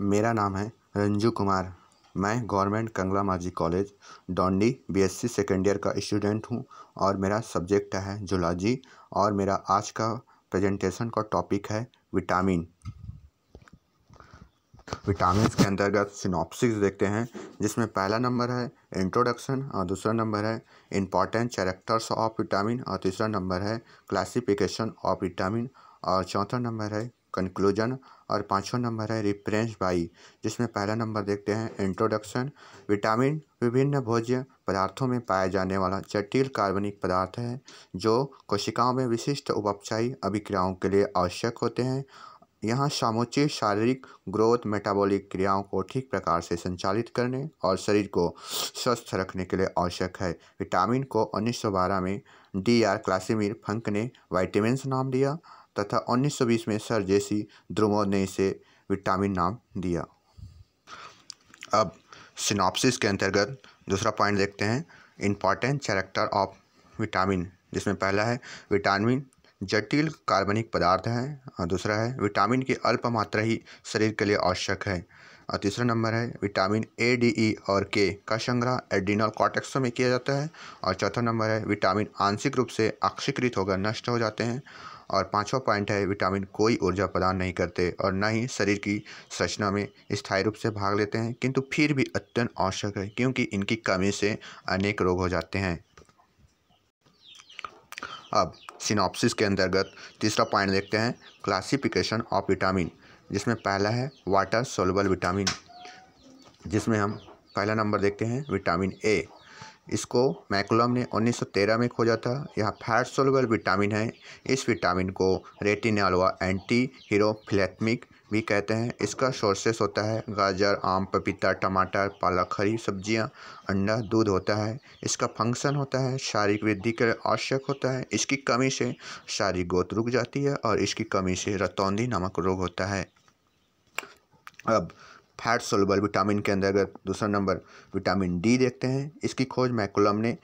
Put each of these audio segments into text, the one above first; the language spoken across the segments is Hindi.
मेरा नाम है रंजू कुमार मैं government Kangla Manjhi college Dondi BSc second year का स्टूडेंट हूँ और मेरा सब्जेक्ट है जूलॉजी और मेरा आज का प्रेजेंटेशन का टॉपिक है विटामिन विटामिन के अंतर्गत सिनॉप्सिस देखते हैं जिसमें पहला नंबर है इंट्रोडक्शन और दूसरा नंबर है इंपॉर्टेंट चैरेक्टर्स ऑफ विटामिन और तीसरा नंबर है क्लासिफिकेशन ऑफ विटामिन और चौथा नंबर है कंक्लूजन और पाँचवा नंबर है रिप्रेंस बाई जिसमें पहला नंबर देखते हैं इंट्रोडक्शन विटामिन विभिन्न भोज्य पदार्थों में पाया जाने वाला जटिल कार्बनिक पदार्थ है जो कोशिकाओं में विशिष्ट उपचाई अभिक्रियाओं के लिए आवश्यक होते हैं यहाँ समुचे शारीरिक ग्रोथ मेटाबॉलिक क्रियाओं को ठीक प्रकार से संचालित करने और शरीर को स्वस्थ रखने के लिए आवश्यक है विटामिन को उन्नीस में डी आर क्लासीमिर फंक ने वाइटामस नाम दिया तथा 1920 में सर जेसी द्रुमो ने इसे विटामिन नाम दिया अब सिनॉप्सिस के अंतर्गत दूसरा पॉइंट देखते हैं इम्पॉर्टेंट कैरेक्टर ऑफ विटामिन जिसमें पहला है विटामिन जटिल कार्बनिक पदार्थ है और दूसरा है विटामिन की अल्प मात्रा ही शरीर के लिए आवश्यक है और तीसरा नंबर है विटामिन ए डी ई और के का संग्रह एडिनल कॉटेक्सो में किया जाता है और चौथा नंबर है विटामिन आंशिक रूप से आक्षीकृत होकर नष्ट हो जाते हैं और पाँचवा पॉइंट है विटामिन कोई ऊर्जा प्रदान नहीं करते और न ही शरीर की संरचना में स्थायी रूप से भाग लेते हैं किंतु फिर भी अत्यंत आवश्यक है क्योंकि इनकी कमी से अनेक रोग हो जाते हैं अब सिनॉप्सिस के अंतर्गत तीसरा पॉइंट देखते हैं क्लासिफिकेशन ऑफ विटामिन जिसमें पहला है वाटर सोलबल विटामिन जिसमें हम पहला नंबर देखते हैं विटामिन ए इसको मैकुलम ने 1913 में खोजा था यह फैट सोलबल विटामिन है इस विटामिन को रेटिनॉल व एंटी हीरोफ्लैथमिक भी कहते हैं इसका सोर्सेस होता है गाजर आम पपीता टमाटर पालक हरी सब्जियां, अंडा दूध होता है इसका फंक्शन होता है शारीरिक वृद्धि के आवश्यक होता है इसकी कमी से शारीरिक गोत रुक जाती है और इसकी कमी से रतौंदी नामक रोग होता है अब फैट सोलबल विटामिन के अंतर्गत दूसरा नंबर विटामिन डी देखते हैं इसकी खोज मैकुलम ने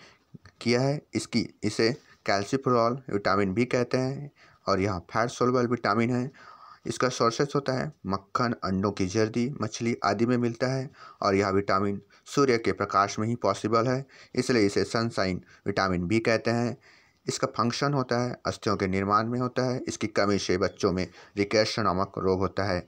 किया है इसकी इसे कैल्सिप्रोल विटामिन भी कहते हैं और यह फैट सोलबल विटामिन है इसका सोर्सेस होता है मक्खन अंडों की जर्दी मछली आदि में मिलता है और यह विटामिन सूर्य के प्रकाश में ही पॉसिबल है इसलिए इसे सनसाइन विटामिन भी कहते हैं इसका फंक्शन होता है अस्थियों के निर्माण में होता है इसकी कमी से बच्चों में रिकेशन नामक रोग होता है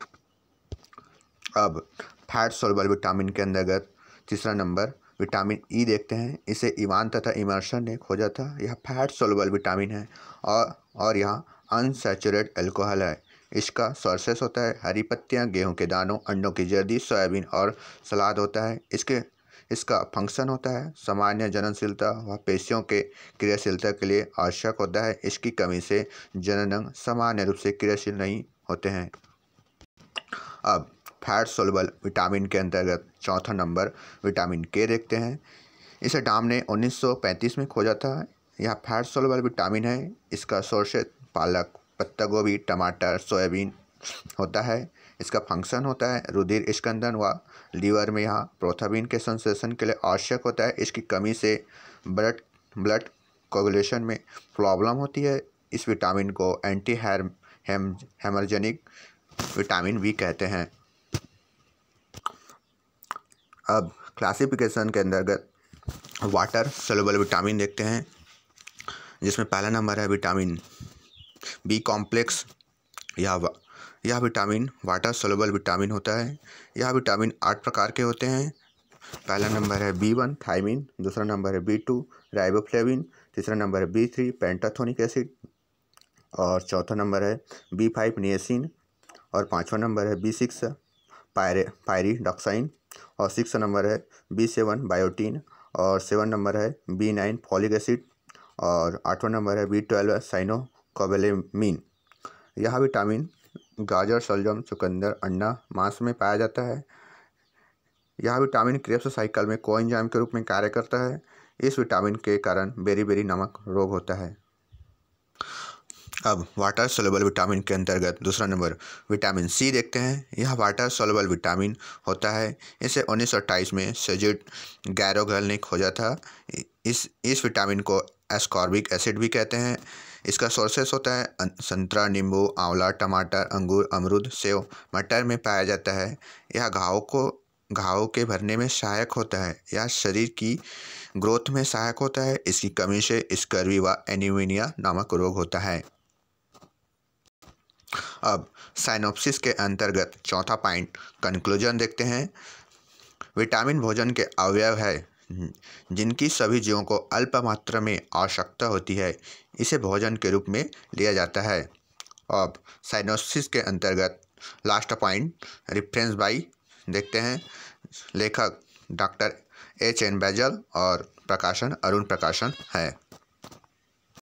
अब फैट सोलबल विटामिन के अंतर्गत तीसरा नंबर विटामिन ई e देखते हैं इसे ईवान तथा इमर्शन ने खोजा था यह फैट सोलबल विटामिन है और और यह अनसेचुरेट एल्कोहल है इसका सोर्सेस होता है हरी पत्तियाँ गेहूँ के दानों अंडों की जर्दी सोयाबीन और सलाद होता है इसके इसका फंक्शन होता है सामान्य जननशीलता व पेशियों के क्रियाशीलता के लिए आवश्यक होता है इसकी कमी से जनन सामान्य रूप से क्रियाशील नहीं होते हैं अब फैट सोलबल विटामिन के अंतर्गत चौथा नंबर विटामिन के देखते हैं इसे डाम ने 1935 में खोजा था यह फैट सोलबल विटामिन है इसका सोर्स पालक पत्ता गोभी टमाटर सोयाबीन होता है इसका फंक्शन होता है रुधिर स्कंदन व लीवर में यहाँ प्रोथाबीन के संश्लेषण के लिए आवश्यक होता है इसकी कमी से ब्लड ब्लड कोगुलेशन में प्रॉब्लम होती है इस विटामिन को एंटी हेम हेमरजेनिक विटामिन भी कहते हैं अब क्लासिफिकेशन के अंतर्गत वाटर सलबल विटामिन देखते हैं जिसमें पहला नंबर है विटामिन बी कॉम्प्लेक्स या यह विटामिन वाटर सोलेबल विटामिन होता है यह विटामिन आठ प्रकार के होते हैं पहला नंबर है बी वन थाइमिन दूसरा नंबर है बी टू राइबोफ्लेविन तीसरा नंबर है बी थ्री पेंटाथोनिक एसिड और चौथा नंबर है बी फाइव नियसिन और पाँचवा नंबर है B six Pierre pyridoxine और सिक्स नंबर है बी सेवन बायोटीन और सेवन नंबर है बी नाइन फॉलिक एसिड और आठवां नंबर है बी ट्वेल्व साइनोकोबेलेमिन यह विटामिन गाजर सलजम चुकंदर अंडा मांस में पाया जाता है यह विटामिन क्रेप्स साइकिल में कोएंजाइम के रूप में कार्य करता है इस विटामिन के कारण बेरी बेरी नामक रोग होता है अब वाटर सोलेबल विटामिन के अंतर्गत दूसरा नंबर विटामिन सी देखते हैं यह वाटर सोलेबल विटामिन होता है इसे उन्नीस में सजेट गैरोगल ने खोजा था इस इस विटामिन को एस्कॉर्बिक एसिड भी कहते हैं इसका सोर्सेस होता है अं, संतरा नींबू आंवला टमाटर अंगूर अमरूद सेव मटर में पाया जाता है यह घाव को घाव के भरने में सहायक होता है यह शरीर की ग्रोथ में सहायक होता है इसकी कमी से स्कर्वी व एनीमिनिया नामक रोग होता है अब साइनोप्सिस के अंतर्गत चौथा पॉइंट कंक्लूजन देखते हैं विटामिन भोजन के अवयव है जिनकी सभी जीवों को अल्प मात्रा में आवश्यकता होती है इसे भोजन के रूप में लिया जाता है अब साइनोसिस के अंतर्गत लास्ट पॉइंट रिफ्रेंस बाई देखते हैं लेखक डॉक्टर एच एन बैजल और प्रकाशन अरुण प्रकाशन है